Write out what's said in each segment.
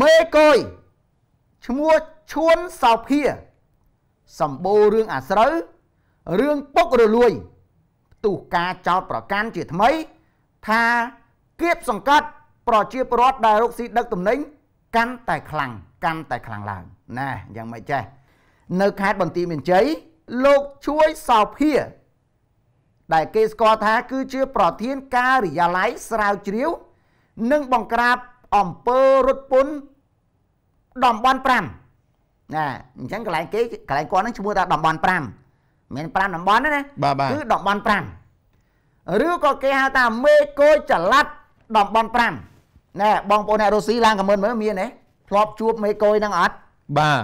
មេកុយឈ្មោះឈួនសោភាសម្បូររឿងអាស្រូវរឿងពុករលួយផ្ទុះការចោទប្រកាន់ជាថ្មី ថាគៀបសង្កត់ ប្រជាពលរដ្ឋដែលរកស៊ីដឹកទំនិញកាន់តែខ្លាំងកាន់តែខ្លាំងឡើងណាយ៉ាងម៉េចចេះនៅខេត្តបន្ទាយមានជ័យលោកជួយសោភា ដែលគេស្គាល់ថាគឺជាប្រធាន ការិយាល័យស្រាវជ្រាវ និងបង្ក្រាបអំពើរត់ពុនតំបន់5ណាអញ្ចឹងកន្លែងគេកន្លែងគាត់ហ្នឹងឈ្មោះថាតំបន់5មាន5តំបន់ណាគឺតំបន់5ឬក៏គេហៅថាមេគោចល័តតំបន់5ណែបងប្អូនអ្នករុស្ស៊ីឡើងខមមិនមើលមានទេធ្លាប់ជួបមេគោហ្នឹងអត់បាទ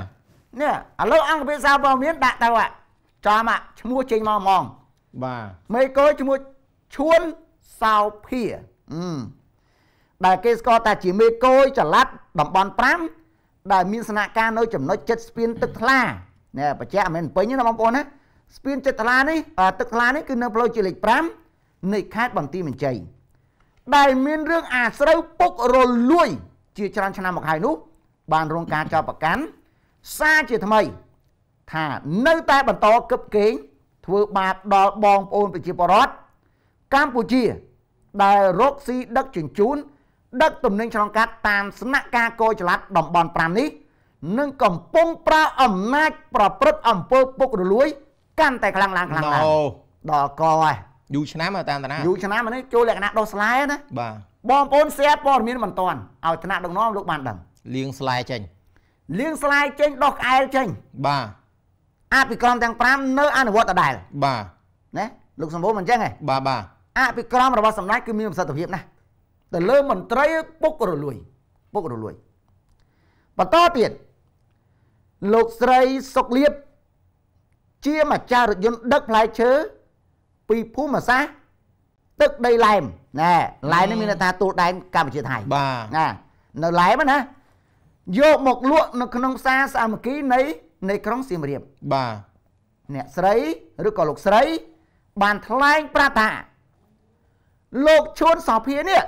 នេះឥឡូវអង្គភាសាព័ត៌មានដាក់ទៅចំឈ្មោះចេញមកហ្មងបាទមេគោឈ្មោះឈួនសោភាអឺដែលគេស្គាល់ថាជាមេគយចល័តតំបន់5ដែលមានស្នាក់ការនៅចំណុចចិត្តស្ពានទឹកថ្លាណែបច្ចៈមិនពេញណាបងប្អូនណាស្ពានចិត្តថ្លានេះទឹកថ្លានេះគឺនៅផ្លូវជាលេខ5នៃខេត្តបន្ទាយមានជ័យដែលមានរឿងអាស្រូវពុករលួយ ជាច្រើនឆ្នាំមកហើយនោះ បានរងការចោទប្រកាន់សារជាថ្មីថានៅតែបន្តកឹបកេងធ្វើបាបដល់បងប្អូនប្រជាពលរដ្ឋកម្ពុជាដែលរកស៊ីដឹកជញ្ជូនដឹកទំនិញឆ្លងកាត់តាមស្នាក់ការកោចល័តតំបន់5នេះនឹងកំពុងប្រើអំណាចប្រព្រឹត្តអំពើពុករលួយ កាន់តែខ្លាំងឡើងខ្លាំងឡើងដល់កហើយយូរឆ្នាំតាមតាណាយូរឆ្នាំនេះចូលលក្ខណៈដោះស្លែណាបាទបងប្អូន share ព័ត៌មានមិនតាន់ឲ្យថ្នាក់ដឹកនាំលោកបានដឹងលៀងស្លែចេញលៀងស្លែចេញដោះក្អែលចេញ បាទអភិក្រមទាំង5នៅអនុវត្តដដែលបាទណាលោកសម្បូរមិនអញ្ចឹងហ៎បាទបាទអភិក្រមរបស់សម្ដេចគឺមានប្រសិទ្ធភាពណាស់ទៅលើមន្ត្រីពុករលួយពុករលួយបន្តទៀតលោកស្រីសុកលៀបជាម្ចាស់រថយន្តដឹកផ្លែឈើពីភូមិសាស្ត្រទឹកដីឡែមណែឡែមនេះមានន័យថាទួលដែនកម្ពុជាថៃបាទណានៅឡែមណាយកមកលក់នៅក្នុងផ្សារសាមគ្គីនៃនៃក្រុងសៀមរាបបាទអ្នកស្រីឬក៏លោកស្រី បានថ្លែងប្រាប់ថា លោកឈួនសោភានេះ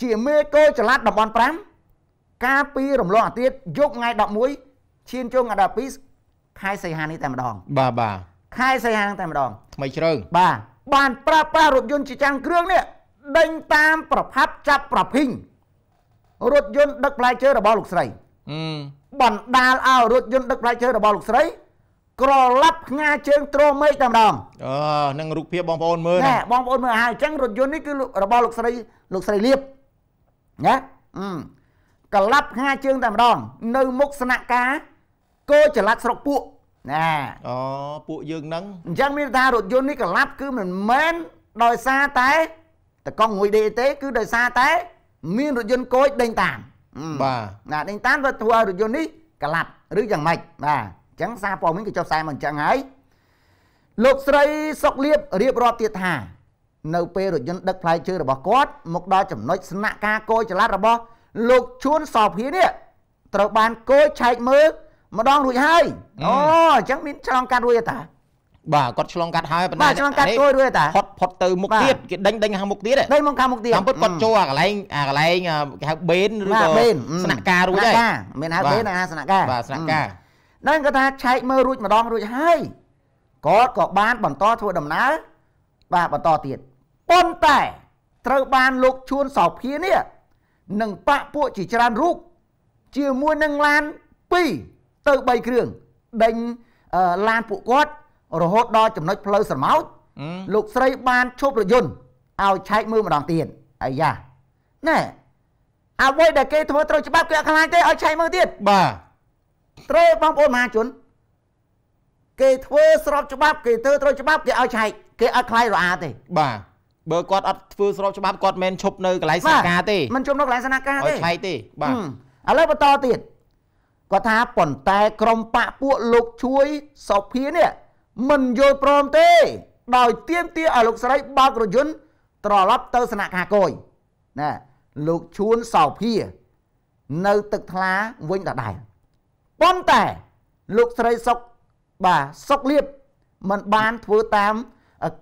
ជាមេគោចល័តតំបន់5ការពីរំលងអាទិត្យយប់ថ្ងៃ11ឈានចូលថ្ងៃ12ខែសីហានេះតែម្ដងបាទបាទខែសីហាតែម្ដងថ្មីជ្រើងបាទបានប្រើប្រាស់រថយន្តជាចាំងគ្រឿងនេះដេញតាមប្រផាប់ចាប់ប្រភិញរថយន្តដឹកផ្លែឈើរបស់លោកស្រីបណ្ដាលឲ្យរថយន្តដឹកផ្លែឈើរបស់លោកស្រី ក្រឡាប់ផ្ងាជើង ត្រមេឃតែម្ដងអូនឹងរូបភាពបងប្អូនមើលណាបងប្អូនមើលហើយអញ្ចឹងរថយន្តនេះគឺរបស់លោកស្រី លោកស្រីលៀបណាក្លាប់ផ្ងាជើងតែម្ដងនៅមុខស្នាក់ការគោចល័តស្រុកពួកណាអូពួកយើងហ្នឹងអញ្ចឹងមានថារថយន្តនេះក្លាប់គឺមិនមែនដោយសារតែតកង់មួយដេទេគឺដោយសារតែមានរថយន្តគោចដេញតាមបាទណាដេញតាមវាធ្វើឲ្យរថយន្តនេះក្លាប់ឬយ៉ាងម៉េចបាទអញ្ចឹងសារព័ត៌មានគឺចុះផ្សាយមកអញ្ចឹងហើយលោកស្រីសុកលៀបរៀបរាប់ទៀតថានៅពេលរថយន្តដឹកផ្លែឈើរបស់គាត់មកដល់ចំណុចស្នាក់ការគយចល័តរបស់លោកជួនសោភានេះត្រូវបានគយឆែកមើលម្ដងរួចហើយអូអញ្ចឹងមានឆ្លងកាត់រួចតាបាទគាត់ឆ្លងកាត់ហើយប៉ុន្តែបាទឆ្លងកាត់គយរួចតាផុតផុតទៅមុខទៀតគេដេញដេញខាងមុខទៀតដេញមកខាងមុខទៀតតាមពិតគាត់ចូលអាកន្លែងអាកន្លែងគេហៅបេនឬក៏ស្នាក់ការរួចហើយមានហៅបេនអាស្នាក់ការបាទស្នាក់ការនឹងគាត់ថាឆែកមើលរួចម្ដងរួចហើយគាត់ក៏បានបន្តធ្វើដំណើរបាទបន្តទៀតប៉ុន្តែត្រូវបានលោកជួនសោភានេះនិងបាក់ពួកជាច្រើនរូបជាមួយនឹងឡាន2ទៅ3គ្រឿងដេញឡានពួកគាត់រហូតដល់ចំណុចផ្លូវស្រមោចលោកស្រីបានឈប់រយន្តឲ្យឆែកមើលម្ដងទៀតអាយ៉ាណែអ្វីដែលគេធ្វើត្រូវច្បាប់គេអត់ខ្លាចទេឲ្យឆែកមើលទៀតបាទត្រូវបងប្អូនមហាជនគេធ្វើស្របច្បាប់ គេធ្វើត្រូវច្បាប់គេឲ្យឆែកគេអត់ខ្លាចរអាទេបាទបើគាត់អត់ធ្វើស្របច្បាប់គាត់មិនឈប់នៅកន្លែងសេនាការទេមិនឈប់នៅកន្លែងសេនាការទេឲ្យឆែកទេបាទឥឡូវបន្តទៀតគាត់ថាប៉ុន្តែក្រមបកពួកលោកជួយសុភានេះមិនយល់ព្រមទេ ដោយទៀមទាឲ្យលោកស្រីបើករយន្តត្រឡប់ទៅសនៈការគយណាលោកឈួនសោភានៅទឹកថ្លាវិញដដែលប៉ុន្តែលោកស្រីសុកបាទសុកលៀបមិនបានធ្វើតាម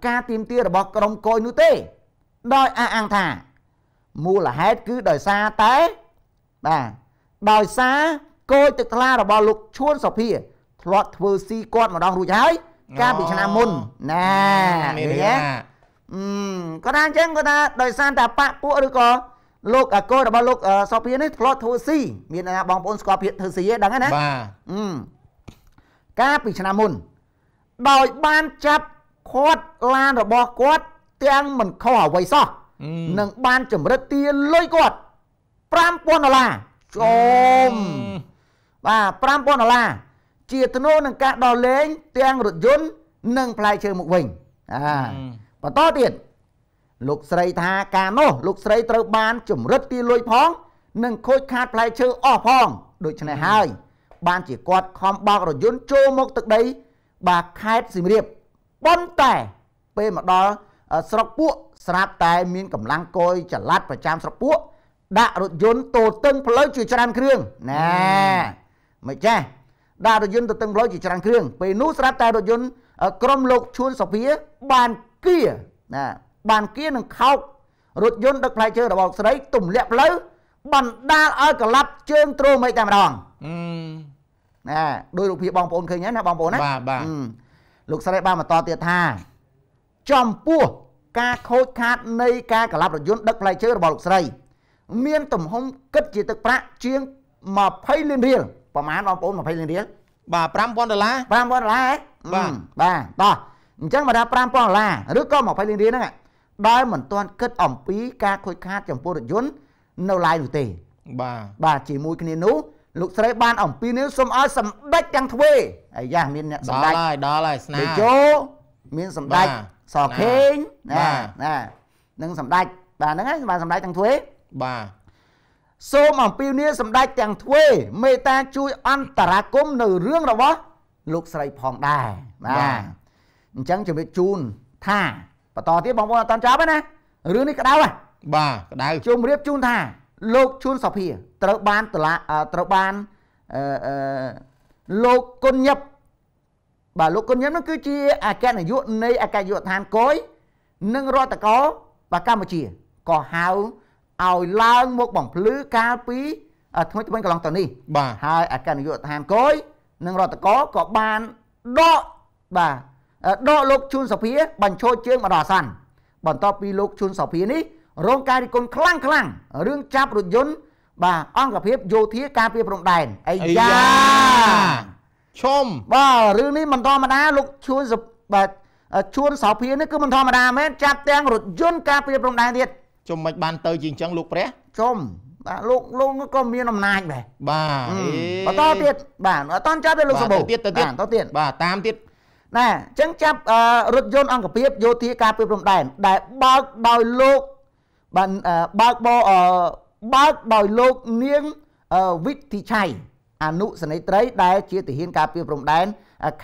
ការទៀមទារបស់ក្រុមកុយនោះទេដោយអះអាងថាមូលហេតុគឺដោយសារតែបាទដោយសារគោទឹកថ្លារបស់លោកឈួនសុភាធ្លាប់ធ្វើស៊ីគាត់ម្ដងរួចហើយកាលពីឆ្នាំមុនណាឃើញទេអឺគាត់ថាអញ្ចឹងគាត់ថាដោយសារតែបាក់ពួកឬក៏លោកអាកូរបស់លោកសុភានេះធ្លាប់ធ្វើស៊ីមានណាបងប្អូនស្គាល់ភាពធ្វើស៊ីឯងដឹងណាបាទកាលពីឆ្នាំមុនដោយបានចាប់គាត់ឡានរបស់គាត់ ទាំងមិនខុសអ្វីសោះនឹងបានចម្រិតទាលុយគាត់5000ដុល្លារចំបាទ5000ដុល្លារជាធ្នូនឹងការដល់លេងទាំងរថយន្តនិងផ្លែឈើមកវិញអាបន្តទៀតលោកស្រីថាការនោះលោកស្រីត្រូវ បាន ចម្រិតទាលុយផង និងខូចខាតផ្លែឈើអស់ផងដូច្នេះហើយបានជាគាត់ ខំបោករយន្តចូលមកទឹកដី បាទខេត្តសៀមរាបប៉ុន្តែពេលមកដល់ស្រុកពួកស្រាប់តែមានកម្លាំងកយចល័តប្រចាំស្រុកពួកដាក់រថយន្តតូតឹងផ្លូវជាច្រើនគ្រឿងណែមិនចេះដាក់រថយន្តតូតឹងផ្លូវជាច្រើនគ្រឿងពេលនោះស្រាប់តែរថយន្តក្រុមលោកឈួនសុភាបានគៀណាបានគៀនឹងខោករថយន្តដឹកផ្លែឈើរបស់លោកស្រីទម្លាក់ផ្លូវបណ្ដាលឲ្យក្លាប់ជើងទ្រោមេតែម្ដងណាដោយរូបភាពបងប្អូនឃើញហើយណាបងប្អូនណាបាទបាទលោកស្រីបានបន្តទៀតថាចំពោះការខូចខាតនៃការកលាប់រថយន្តដឹកផ្លែឈើរបស់លោកស្រីមានទំហំគិតជាទឹកប្រាក់ជាង20លានរៀលប្រហែលបងប្អូន20លានរៀលបាទ5000ដុល្លារ5000ដុល្លារបាទបាទតោះអញ្ចឹងបើថា5000ដុល្លារឬក៏20លានរៀលហ្នឹងដោយមិនទាន់គិត អំពីការខូចខាតចំពោះរថយន្តនៅឡើយនោះទេបាទបាទជាមួយគ្នានោះលោកស្រីបានអំពីនេះសូមឲ្យសម្ដេចទាំងទ្វេអាយ៉ាមានអ្នកសម្ដេចដល់ហើយដល់ហើយស្នាតេជោមានសម្ដេចសខេងណាណានឹងសម្ដេចបាទហ្នឹងហើយបានសម្ដេចទាំងទ្វេបាទសូមអំពាវនាវសម្ដេចទាំងទ្វេមេត្តាជួយអន្តរាគមនៅរឿងរបស់លោកស្រីផងដែរបាទអញ្ចឹងជំរាបជូនថាបន្តទៀតបងប្អូនអត់តន់ចប់ទេណារឿងនេះក្តៅហ៎បាទក្តៅជំរាបជូនថាលោកឈួនសុភាត្រូវបានតឡាត្រូវបានអឺលោកគុណញឹបបាទលោកគុណញឹបនោះគឺជាអគ្គនាយកនៃអគ្គនាយកដ្ឋានកយនិងរដ្ឋកោបាទកម្ពុជាក៏ហៅឲ្យឡើងមកបំភ្លឺកាលពីថ្មីថ្មីកន្លងទៅនេះបាទហើយអគ្គនាយកដ្ឋានកយនិងរដ្ឋកោក៏បានដកបាទដកលោកជួនសុភាបញ្ឈោជើងមកដល់អាសន្នបន្ទាប់ពីលោកជួនសុភានេះរងការរិះគន់ខ្លាំងខ្លាំងរឿងចាប់រថយន្តបាទអង្គភាពយោធាការពារព្រំដែនអាយ៉ាឈុំបាទរឿងនេះមិនធម្មតាលោកឈួនបាទឈួនសោភានេះគឺមិនធម្មតាមែនចាប់ទាំងរថយន្តការពារព្រំដែនទៀតជុំមិនបានទៅជាអញ្ចឹងលោកព្រះជុំបាទលោកលោកក៏មានអំណាចដែរបាទបន្តទៀតបាទអត់តន់ចាប់ទេលោកសម្បូរទៀតទៅទៀតទៅទៀតបាទតាមទៀតណាអញ្ចឹងចាប់រថយន្តអង្គភាពយោធាការពារព្រំដែនដែលបើកដោយលោកបានបើកបបើកដោយលោកនាងវិទ្យាឆៃអនុសនីត្រី ដែលជាទាហានការពារព្រំដែន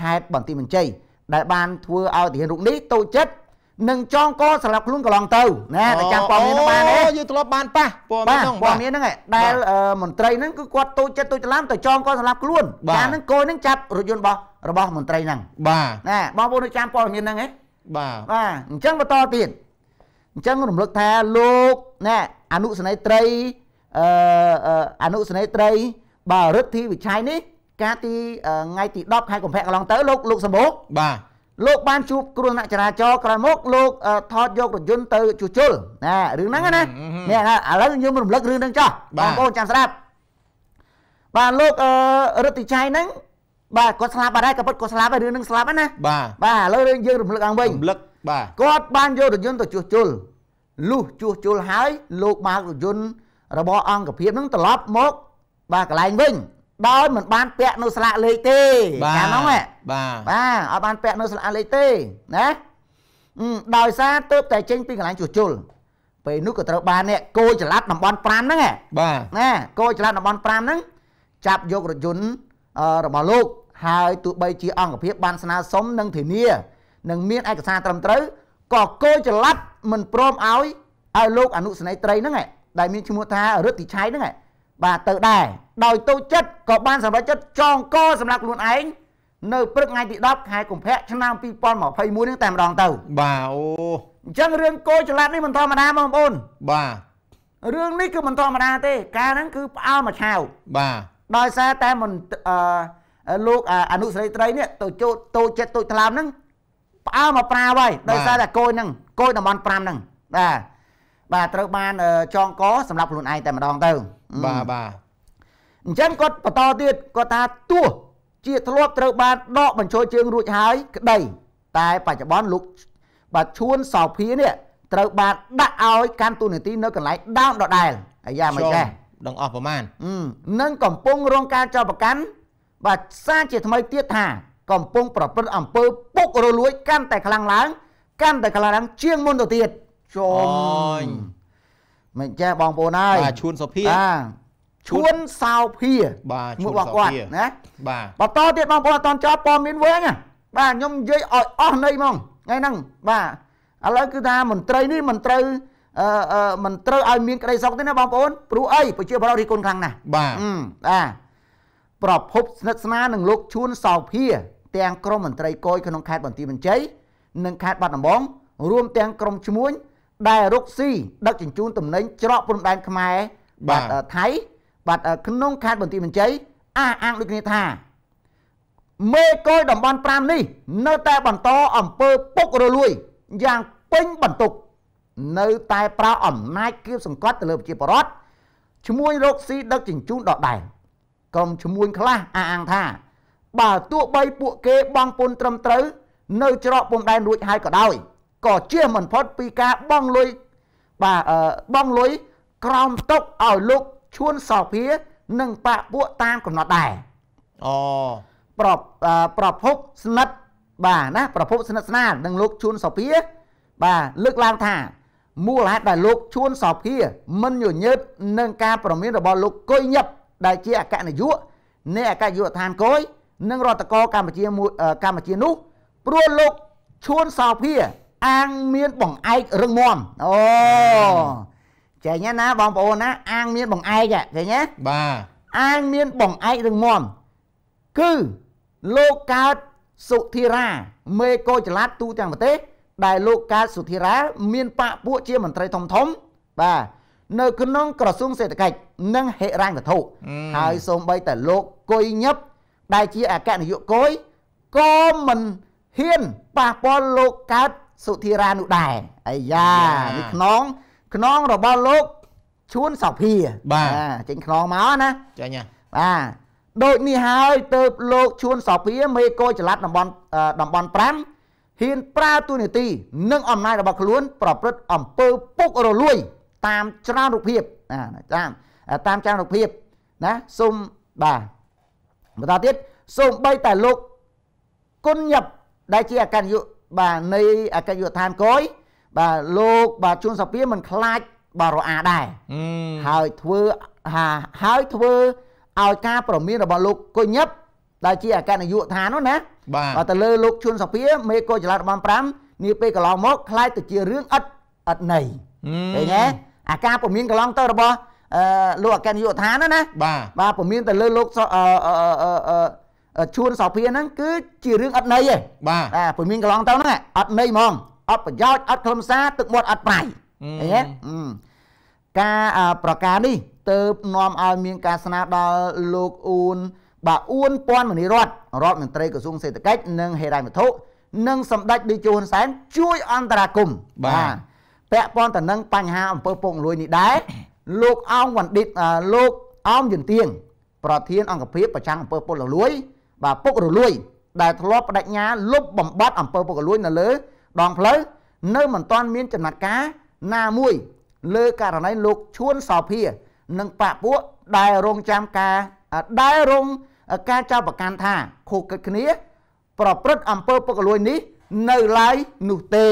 ខេត្តបន្ទាយមានជ័យដែលបានធ្វើឲ្យទាហានរូបនេះតូចចិត្តនឹងចងកសម្រាប់ខ្លួនកន្លងទៅណាតែចាំព័ត៌មានបានទេយើងធ្លាប់បានប៉ះព័ត៌មានហ្នឹងព័ត៌មានហ្នឹងដែលមន្ត្រីហ្នឹងគឺគាត់តូចចិត្តតូចច្រឡំទៅចងកសម្រាប់ខ្លួនការហ្នឹងកូនហ្នឹងចាប់រថយន្តរបស់របស់មន្ត្រីហ្នឹងបាទណាបងប្អូនចាំព័ត៌មានហ្នឹងហ៎បាទបាទអញ្ចឹងបន្តទៀតអញ្ចឹងរំលឹកថាលោកណាអនុសនីត្រីអឺអនុសនីត្រីបើរិទ្ធីវិឆ័យនេះកាលទីថ្ងៃទី10ខែកុម្ភៈកន្លងទៅលោកលោកសម្បូរបាទលោកបានជួបគ្រោះថ្នាក់ចរាចរណ៍ក្រោយមកលោកថតយករថយន្តទៅជួសជុលណារឿងហ្នឹងណានេះឥឡូវខ្ញុំរំលឹករឿងហ្នឹងចោះបងប្អូនចាំស្ដាប់បាទលោករិទ្ធីឆៃហ្នឹងបាទគាត់ស្លាប់បាត់ហើយក៏ពិតគាត់ស្លាប់ហើយរឿងហ្នឹងស្លាប់ហើយណាបាទបាទឥឡូវយើងរំលឹកឡើងវិញរំលឹកបាទគាត់បានយករថយន្តទៅជួសជុលលុះជួសជុលហើយលោកបើករថយន្តរបស់ អង្គភាពនឹងត្រឡប់មក បាទកន្លែងវិញដោយមិនបានពាក់នៅស្លាកលេខទេចាហ្នឹងបាទបាទអត់បានពាក់នៅស្លាកលេខទេណាដោយសារទៅតែចេញពីកន្លែងជួសជុលពេលនោះក៏ត្រូវបានអ្នកគោចល័តតំបន់5ហ្នឹងបាទណាគោចល័តតំបន់5ហ្នឹងចាប់យករថយន្តរបស់លោកហើយទោះបីជាអង្គភាពបានស្នើសុំនឹងធានានិងមានឯកសារត្រឹមត្រូវក៏គយច្រឡាត់មិនព្រមឲ្យឲ្យលោកអនុសេនីយត្រីហ្នឹងឯងដែលមានឈ្មោះថារឹទ្ធិឆៃហ្នឹងឯងបាទទៅដែរដោយទូចិត្តក៏បានសម្រេចចិត្តចងកសម្រាប់ខ្លួនឯងនៅព្រឹកថ្ងៃទី10ខែកុម្ភៈឆ្នាំ2021នេះតែម្ដងទៅបាទអូអញ្ចឹងរឿងគយច្រឡាត់នេះមិនធម្មតាបងប្អូនបាទរឿងនេះគឺមិនធម្មតាទេការហ្នឹងគឺផ្អើលមួយឆាវបាទដោយសារតែមិនអឺលោកអនុសេរីត្រីនេះទៅចូលតូចចិត្តតូចថ្លាមហ្នឹងផ្អើមកប្រាវហើយដោយសារតែគោយនឹងគោយតំបន់5ហ្នឹងបាទបាទត្រូវបានចងកសម្រាប់ខ្លួនឯងតែម្ដងទៅបាទបាទអញ្ចឹងគាត់បន្តទៀតគាត់ថាទោះជា ធ្លាប់ត្រូវបានដកបញ្ចូលជើងរួចហើយក្តីតែបច្ចុប្បន្នលោក បាទឈួនសោភានេះត្រូវបានដាក់ឲ្យកាន់ទូនាទីនៅកន្លែងដើមដដែលអាយ៉ាមិនចេះដឹងអស់ប្រមាណនឹងកំពុងរងការចោទប្រកាន់បាទសារជាថ្មីទៀតថាកំពុងប្រព្រឹត្តអំពើពុក រលួចកាន់តែខ្លាំងឡើងកាន់តែខ្លាំងឡើងជាងមុនទៅទៀតជុំមិនចេះបងប្អូនហើយបាទឈួនសុភាបាទឈួនសោភាបាទឈួនសោភាណាបាទបន្តទៀតបងប្អូនអត់តន់ចប់ព័ត៌មានវែងបាទខ្ញុំនិយាយឲ្យអស់ន័យហ្មងថ្ងៃហ្នឹងបាទឥឡូវគឺថាមន្ត្រីនេះមិនត្រូវអឺមិនត្រូវឲ្យមានក្តីសុខទេណាបងប្អូនព្រោះអីប្រជាប្រដ្ឋរីគុណខ្លាំងណាស់បាទបាទប្រភពស្និទ្ធស្នាលនឹងលោកឈួនសោភាទាំងក្រមមន្ត្រីគយក្នុងខេត្តបន្ទាយមានជ័យនិងខេត្តបាត់ដំបងរួមទាំងក្រមឈ្មួញដែលរុកស៊ីដឹកជញ្ជូនទំនិញច្រកព្រំដែនខ្មែរបាទថៃបាទក្នុងខេត្តបន្ទាយមានជ័យអះអាងដូចគ្នាថាមេគយតំបន់5នេះនៅតែបន្តអំពើពុករលួយយ៉ាងពេញបន្ទុក នៅតែប្រើអំណាចគៀបសង្កត់ទៅលើប្រជាពលរដ្ឋឈ្មួញរកស៊ីដឹកជញ្ជូនដដដែលក្រុមឈ្មួញខ្លះអះអាងថាបើទោះបីពួកគេបងពុនត្រឹមត្រូវ នៅ ច្រកពំដែនរួចហើយក៏ដោយក៏ជៀសមិនផុតពីការបងលុយបាទបងលុយក្រោមទុកឲ្យលោកឈួនសោភា និងបពពួកតាមកំណត់ដែរអូប្រប្រភពស្និទ្ធបាទណាប្រភពស្និទ្ធស្នាលនឹងលោកឈួនសោភាបាទលើកឡើងថាមូលហេតុដែលលោកឈួនសោភា មិនញញើតនឹងការប្រមានរបស់លោកកុយញឹបដែលជាអគ្គនាយកនៃអគ្គនាយកដ្ឋានកុយនិងរដ្ឋកោកម្ពុជាមួយកម្ពុជានោះព្រោះលោកឈួនសោភាអាងមានបង្អែករឹងមាំអូចេញណាបងប្អូនណា អាង មានបង្អែកចេញណាបាទអាងមានបង្អែករឹងមាំគឺលោកកើតសុធិរាមេកោចល័តទូទាំងប្រទេសដែលលោកកើតសុធិរាមានបពពួកជាមន្ត្រីធំធំ បាទនៅ ក្នុងក្រសួងសេដ្ឋកិច្ចនិងហិរញ្ញវត្ថុហើយសូម្បីតែលោកកុយញឹបដែលជាអគ្គនាយកគយក៏មិនហ៊ានប៉ះពាល់លោកកើតសុធិរានោះដែរអាយ៉ានេះខ្នងខ្នងរបស់លោកឈួនសោភាបាទចេញខ្នងមកណាចាញ៉ាបាទដូចនេះហើយទៅលោកឈួនសោភាមេកោចល័តតំបន់តំបន់5ហ៊ានប្រើទូនីតិនិងអំណាចរបស់ខ្លួន ប្រព្រឹត្តអំពើពុករលួយ តាមច្រើនរូបភាពណាតាមតាមច្រើនរូបភាពណាសុំបាទបន្តទៀតសូម្បីតែលោកគុណញាប់ដែលជាអគ្គនាយកបាទនៃអគ្គនាយកដ្ឋានកយបាទលោកបាទជួនសាភីមិនខ្លាចបាទរអាដែរហើយធ្វើហើយធ្វើឲ្យការប្រមានរបស់លោកគុញញាប់ដែលជាអគ្គនាយកដ្ឋាននោះណាបាទទៅលើលោកជួនសាភីមេកោចល័ត15នេះពេលកន្លងមកខ្លាចទៅជារឿងអត់អត់ន័យឃើញទេអាការពមៀនកន្លងទៅរបស់អឺលោកអគ្គនាយកដ្ឋានណាបាទបាទពមៀនទៅលើលោកអឺឈួនសោភាហ្នឹងគឺជារឿងអត់ន័យទេបាទពមៀនកន្លងទៅហ្នឹងអត់ន័យហ្មងអត់ប្រយោជន៍អត់ខ្លឹមសារទឹកមាត់អត់ប្រៃអីហ៎ការប្រការនេះទៅនាំឲ្យមានការស្នើដល់លោកអ៊ូនបាទអ៊ូនពាន់មនីរតរដ្ឋមន្ត្រីក្រសួងសេដ្ឋកិច្ចនិងហេរ៉ៃវត្ថុនិងសម្ដេចតេជោហ៊ុនសែនជួយអន្តរាគមបាទពាក់ព័ន្ធទៅនឹងបញ្ហាអំពើពុករលួយនេះដែរលោកអោងវណ្ឌិតលោកអោងយន្តទៀងប្រធាន អង្គភិបប្រចាំអង្គើពុករលួយ បាទពុករលួយ ដែលធ្លាប់បដិញ្ញាលុបបំបត្តិអង្គើពុករលួយនៅលើ ដង ផ្លូវនៅមិនទាន់មានចំណាត់ការណាមួយ លើករណីលោកឈួនសោភា និងបពពួកដែលរងចាំការដែលរងការចោទប្រកាន់ថាខុសកិច្ចគ្នាប្រព្រឹត្តអំពើពុករលួយនេះនៅឡើយនោះទេ